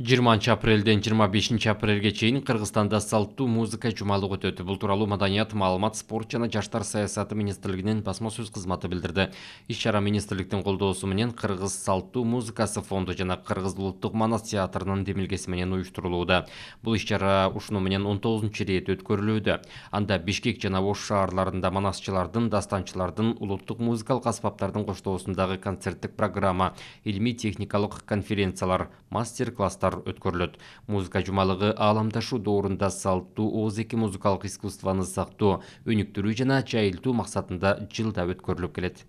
20 апрелден 25 апрелге чейин Кыргызстанда салттуу музыка жумалыгы өтөт. Бул тууралуу маданият, маалымат, спорт жана жаштар саясаты министрлигинин басма сөз кызматы билдирди. Иш-чара министрликтин колдоосу менен Кыргыз салттуу музыкасы фонду жана Кыргыз улуттук манас театрынын демилгеси менен уюштурулууда. Бул иш-чара ушуну менен 19-ирет өткөрүлүүдө. Анда Бишкек жана Ош шаарларында манасчылардын, дастанчылардын, улуттук музыкалык аспаптардын коштоосундагы концерттик программа, илимий техникалык конференциялар, мастер-класстар чараттар өткөрүлөт музыка жумалыгы ааламдашуу доорунда салттуу ооз эки музыкалык искусствону сактоо өнүктүрүү жана жайылтуу максатында жылда өткөрүлүп келет